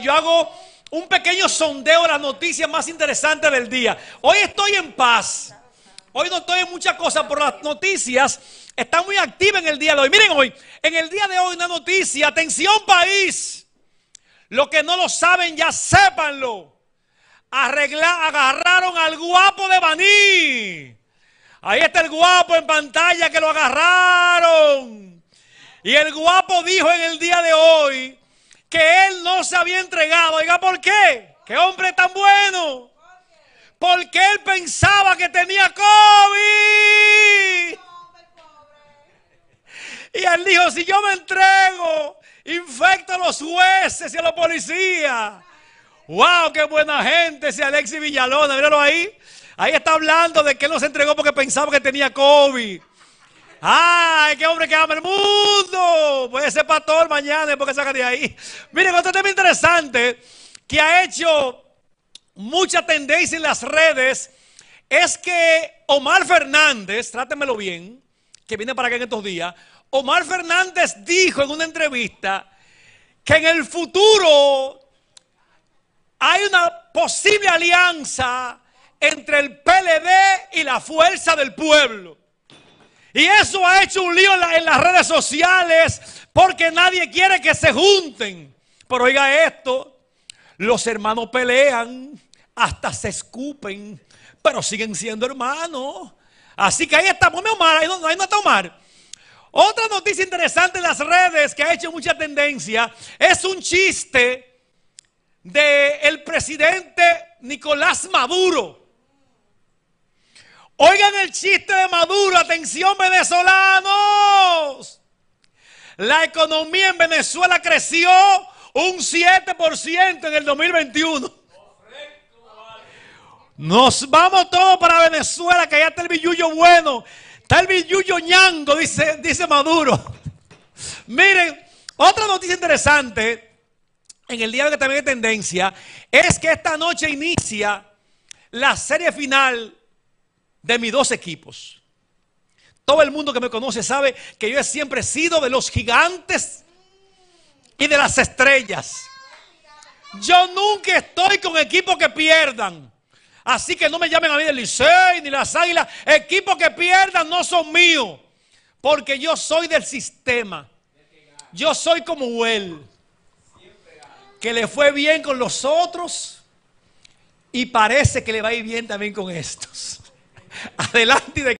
yo hago un pequeño sondeo de las noticias más interesantes del día. Hoy estoy en paz. Hoy no estoy en muchas cosas, pero las noticias están muy activas en el día de hoy. Miren hoy, en el día de hoy una noticia, atención país. Los que no lo saben ya sépanlo. agarraron al guapo de Baní. Ahí está el guapo en pantalla que lo agarraron. Y el guapo dijo en el día de hoy que él no se había entregado. Oiga, ¿por qué? ¡Qué hombre tan bueno! Porque él pensaba que tenía COVID. Y él dijo, si yo me entrego, infecto a los jueces y a los policías. ¡Wow! ¡Qué buena gente ese Alexis Villalona! Míralo ahí. Ahí está hablando de que él no se entregó porque pensaba que tenía COVID. ¡Ay, qué hombre que ama el mundo! Puede ser pastor mañana porque saca de ahí. Miren, otro tema interesante que ha hecho mucha tendencia en las redes es que Omar Fernández, trátemelo bien, que viene para acá en estos días, Omar Fernández dijo en una entrevista que en el futuro hay una posible alianza entre el PLD y la fuerza del pueblo. Y eso ha hecho un lío en, las redes sociales porque nadie quiere que se junten. Pero oiga esto, los hermanos pelean, hasta se escupen, pero siguen siendo hermanos. Así que ahí estamos, Omar, ahí no, hay nada está Omar. Otra noticia interesante en las redes que ha hecho mucha tendencia es un chiste del presidente Nicolás Maduro. Oigan el chiste de Maduro, atención venezolanos. La economía en Venezuela creció un 7% en el 2021. Nos vamos todos para Venezuela, que allá está el billullo bueno. Está el billullo ñango, dice, dice Maduro. Miren, otra noticia interesante en el diario que también hay tendencia es que esta noche inicia la serie final de mis dos equipos. Todo el mundo que me conoce sabe que yo he siempre sido de los gigantes y de las estrellas. Yo nunca estoy con equipos que pierdan. Así que no me llamen a mí del Licey ni las Águilas. Equipos que pierdan no son míos. Porque yo soy del sistema. Yo soy como él. Que le fue bien con los otros y parece que le va a ir bien también con estos adelante de